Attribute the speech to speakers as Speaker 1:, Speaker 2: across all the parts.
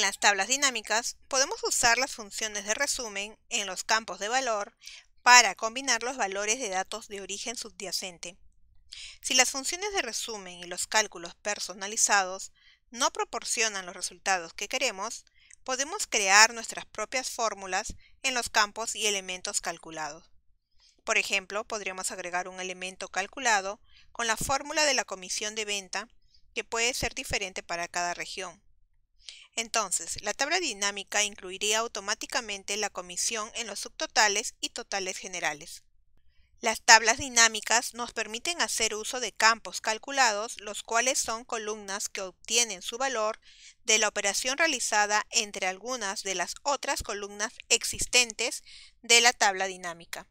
Speaker 1: En las tablas dinámicas podemos usar las funciones de resumen en los campos de valor para combinar los valores de datos de origen subyacente. Si las funciones de resumen y los cálculos personalizados no proporcionan los resultados que queremos, podemos crear nuestras propias fórmulas en los campos y elementos calculados. Por ejemplo, podríamos agregar un elemento calculado con la fórmula de la comisión de venta que puede ser diferente para cada región. Entonces, la tabla dinámica incluiría automáticamente la comisión en los subtotales y totales generales. Las tablas dinámicas nos permiten hacer uso de campos calculados, los cuales son columnas que obtienen su valor de la operación realizada entre algunas de las otras columnas existentes de la tabla dinámica.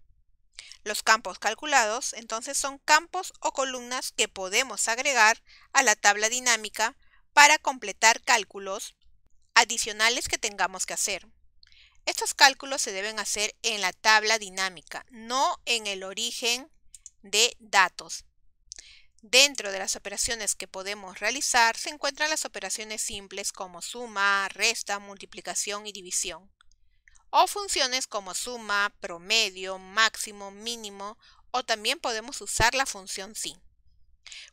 Speaker 1: Los campos calculados entonces son campos o columnas que podemos agregar a la tabla dinámica para completar cálculos adicionales que tengamos que hacer. Estos cálculos se deben hacer en la tabla dinámica, no en el origen de datos. Dentro de las operaciones que podemos realizar se encuentran las operaciones simples como suma, resta, multiplicación y división, o funciones como suma, promedio, máximo, mínimo, o también podemos usar la función sin.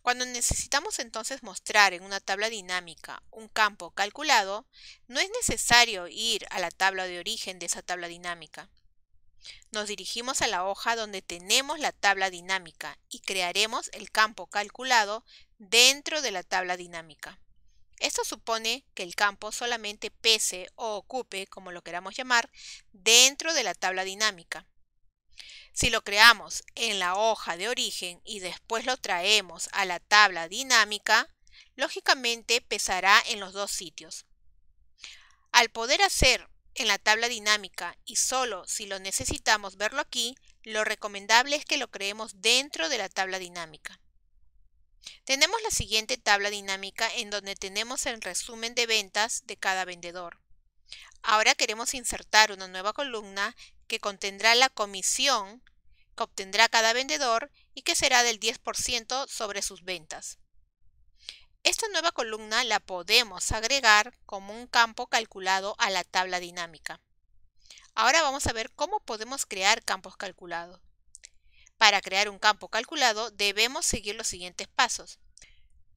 Speaker 1: Cuando necesitamos entonces mostrar en una tabla dinámica un campo calculado, no es necesario ir a la tabla de origen de esa tabla dinámica. Nos dirigimos a la hoja donde tenemos la tabla dinámica y crearemos el campo calculado dentro de la tabla dinámica. Esto supone que el campo solamente pese o ocupe, como lo queramos llamar, dentro de la tabla dinámica. Si lo creamos en la hoja de origen y después lo traemos a la tabla dinámica, lógicamente pesará en los dos sitios. Al poder hacer en la tabla dinámica y solo si lo necesitamos verlo aquí, lo recomendable es que lo creemos dentro de la tabla dinámica. Tenemos la siguiente tabla dinámica en donde tenemos el resumen de ventas de cada vendedor. Ahora queremos insertar una nueva columna que contendrá la comisión que obtendrá cada vendedor y que será del 10% sobre sus ventas. Esta nueva columna la podemos agregar como un campo calculado a la tabla dinámica. Ahora vamos a ver cómo podemos crear campos calculados. Para crear un campo calculado debemos seguir los siguientes pasos.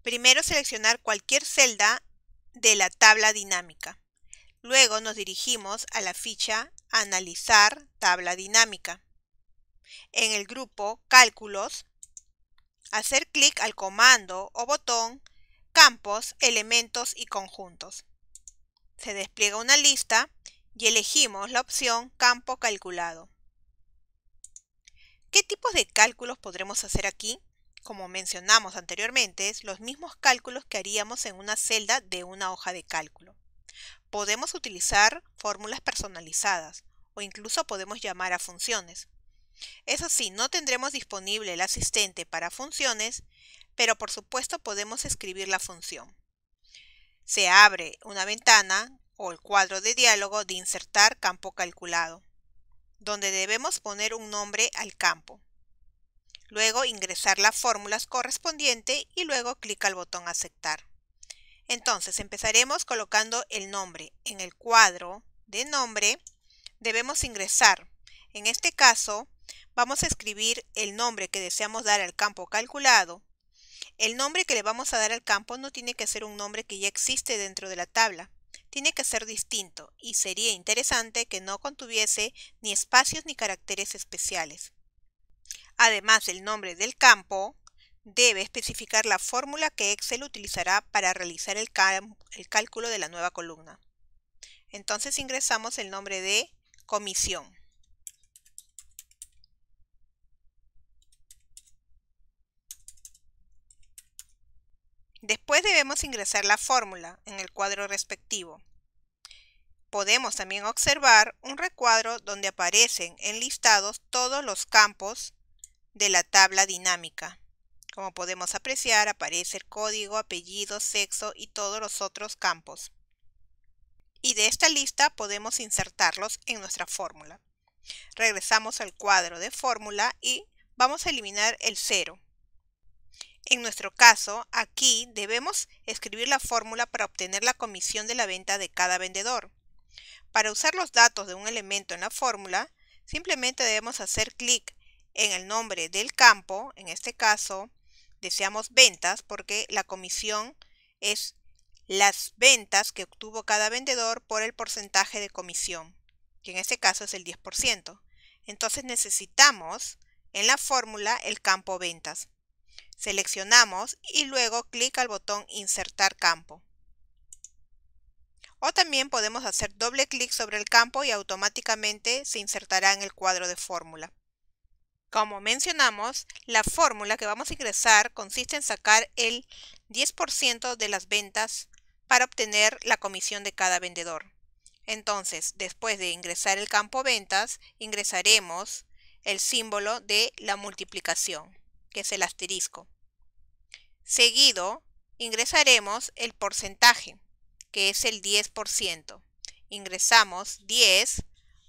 Speaker 1: Primero seleccionar cualquier celda de la tabla dinámica. Luego nos dirigimos a la ficha Analizar tabla dinámica. En el grupo Cálculos, hacer clic al comando o botón Campos, Elementos y Conjuntos. Se despliega una lista y elegimos la opción Campo Calculado. ¿Qué tipos de cálculos podremos hacer aquí? Como mencionamos anteriormente, es los mismos cálculos que haríamos en una celda de una hoja de cálculo. Podemos utilizar fórmulas personalizadas o incluso podemos llamar a funciones. Eso sí, no tendremos disponible el asistente para funciones, pero por supuesto podemos escribir la función. Se abre una ventana o el cuadro de diálogo de insertar campo calculado, donde debemos poner un nombre al campo. Luego ingresar las fórmulas correspondiente y luego clic al botón aceptar. Entonces, empezaremos colocando el nombre. En el cuadro de nombre debemos ingresar. En este caso, vamos a escribir el nombre que deseamos dar al campo calculado. El nombre que le vamos a dar al campo no tiene que ser un nombre que ya existe dentro de la tabla. Tiene que ser distinto y sería interesante que no contuviese ni espacios ni caracteres especiales. Además del nombre del campo, debe especificar la fórmula que Excel utilizará para realizar el, cálculo de la nueva columna. Entonces ingresamos el nombre de comisión. Después debemos ingresar la fórmula en el cuadro respectivo. Podemos también observar un recuadro donde aparecen enlistados todos los campos de la tabla dinámica. Como podemos apreciar, aparece el código, apellido, sexo y todos los otros campos. Y de esta lista podemos insertarlos en nuestra fórmula. Regresamos al cuadro de fórmula y vamos a eliminar el 0. En nuestro caso, aquí debemos escribir la fórmula para obtener la comisión de la venta de cada vendedor. Para usar los datos de un elemento en la fórmula, simplemente debemos hacer clic en el nombre del campo, en este caso deseamos ventas porque la comisión es las ventas que obtuvo cada vendedor por el porcentaje de comisión, que en este caso es el 10%. Entonces necesitamos en la fórmula el campo ventas. Seleccionamos y luego clic al botón insertar campo. O también podemos hacer doble clic sobre el campo y automáticamente se insertará en el cuadro de fórmula. Como mencionamos, la fórmula que vamos a ingresar consiste en sacar el 10% de las ventas para obtener la comisión de cada vendedor. Entonces, después de ingresar el campo ventas, ingresaremos el símbolo de la multiplicación, que es el asterisco. Seguido, ingresaremos el porcentaje, que es el 10%. Ingresamos 10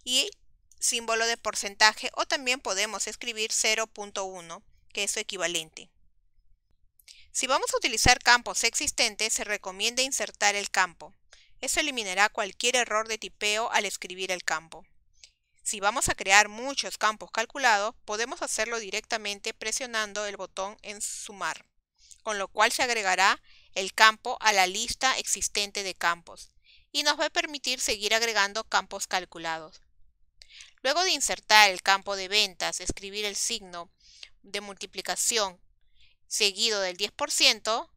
Speaker 1: y símbolo de porcentaje o también podemos escribir 0.1, que es su equivalente. Si vamos a utilizar campos existentes, se recomienda insertar el campo. Eso eliminará cualquier error de tipeo al escribir el campo. Si vamos a crear muchos campos calculados, podemos hacerlo directamente presionando el botón en Sumar, con lo cual se agregará el campo a la lista existente de campos y nos va a permitir seguir agregando campos calculados. Luego de insertar el campo de ventas, escribir el signo de multiplicación seguido del 10%,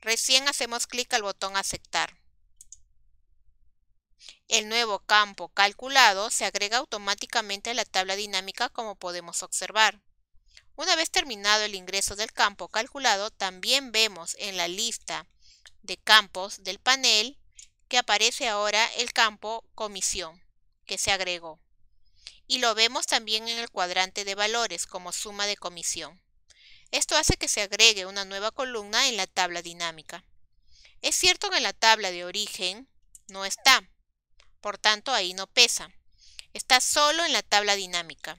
Speaker 1: recién hacemos clic al botón aceptar. El nuevo campo calculado se agrega automáticamente a la tabla dinámica como podemos observar. Una vez terminado el ingreso del campo calculado, también vemos en la lista de campos del panel que aparece ahora el campo comisión que se agregó y lo vemos también en el cuadrante de valores como suma de comisión. Esto hace que se agregue una nueva columna en la tabla dinámica. Es cierto que en la tabla de origen no está, por tanto ahí no pesa. Está solo en la tabla dinámica.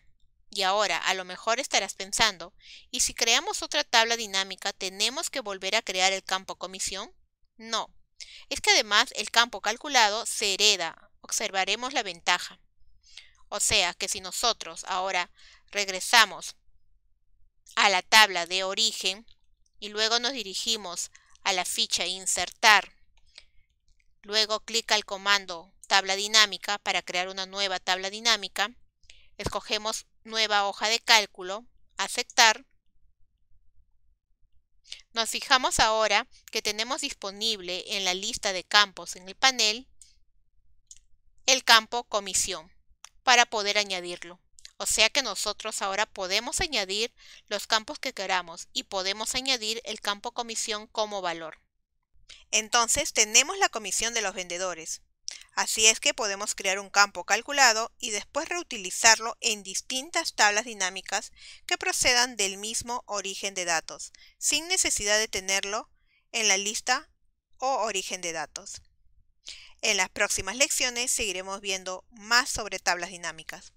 Speaker 1: Y ahora a lo mejor estarás pensando, ¿y si creamos otra tabla dinámica tenemos que volver a crear el campo comisión? No. Es que además el campo calculado se hereda. Observaremos la ventaja. O sea que si nosotros ahora regresamos a la tabla de origen y luego nos dirigimos a la ficha insertar, luego clic al comando tabla dinámica para crear una nueva tabla dinámica, escogemos nueva hoja de cálculo, aceptar, nos fijamos ahora que tenemos disponible en la lista de campos en el panel el campo comisión para poder añadirlo. O sea que nosotros ahora podemos añadir los campos que queramos y podemos añadir el campo comisión como valor. Entonces tenemos la comisión de los vendedores. Así es que podemos crear un campo calculado y después reutilizarlo en distintas tablas dinámicas que procedan del mismo origen de datos, sin necesidad de tenerlo en la lista o origen de datos. En las próximas lecciones seguiremos viendo más sobre tablas dinámicas.